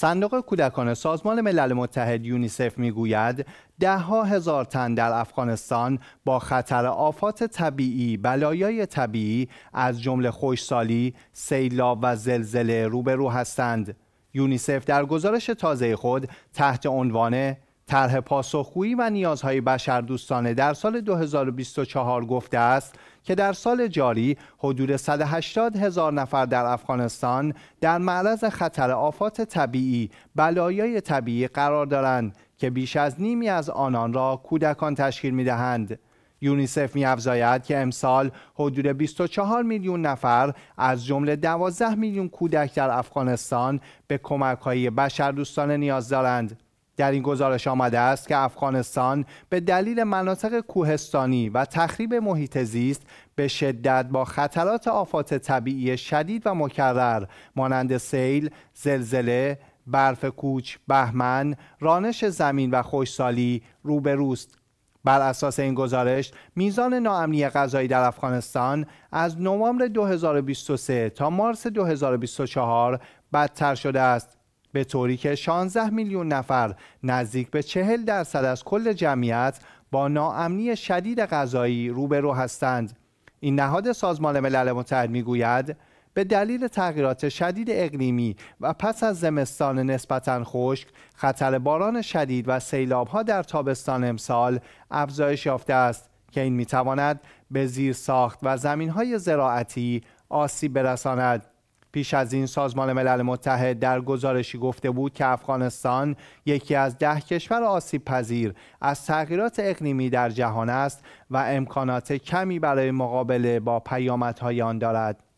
صندوق کودکان سازمان ملل متحد یونیسف میگوید دهها هزار تن در افغانستان با خطر آفات طبیعی، بلایای طبیعی از جمله خوشسالی، سیلاب و زلزله روبرو هستند. یونیسف در گزارش تازه خود تحت عنوان طرح پاسخگویی و نیازهای دوستانه در سال 2024 گفته است که در سال جاری حدود 180 هزار نفر در افغانستان در معرض خطر آفات طبیعی بلایای طبیعی قرار دارند که بیش از نیمی از آنان را کودکان تشکیل می دهند. یونیسف میافزاید که امسال حدود 24 میلیون نفر از جمله 12 میلیون کودک در افغانستان به کمک‌های بشردوستانه نیاز دارند. در این گزارش آمده است که افغانستان به دلیل مناطق کوهستانی و تخریب محیط زیست به شدت با خطرات آفات طبیعی شدید و مکرر مانند سیل، زلزله، برف کوچ، بهمن، رانش زمین و خوشسالی روبروست. بر اساس این گزارش میزان ناامنی غذایی در افغانستان از نوامبر 2023 تا مارس 2024 بدتر شده است به طوری که 16 میلیون نفر نزدیک به 40 درصد از کل جمعیت با ناامنی شدید غذایی روبرو هستند این نهاد سازمان ملل متحد میگوید به دلیل تغییرات شدید اقلیمی و پس از زمستان نسبتا خشک خطر باران شدید و ها در تابستان امسال افزایش یافته است که این میتواند به زیر ساخت و های زراعتی آسیب برساند پیش از این سازمان ملل متحد در گزارشی گفته بود که افغانستان یکی از ده کشور آسیب پذیر از تغییرات اقلیمی در جهان است و امکانات کمی برای مقابله با پیامدهای آن دارد.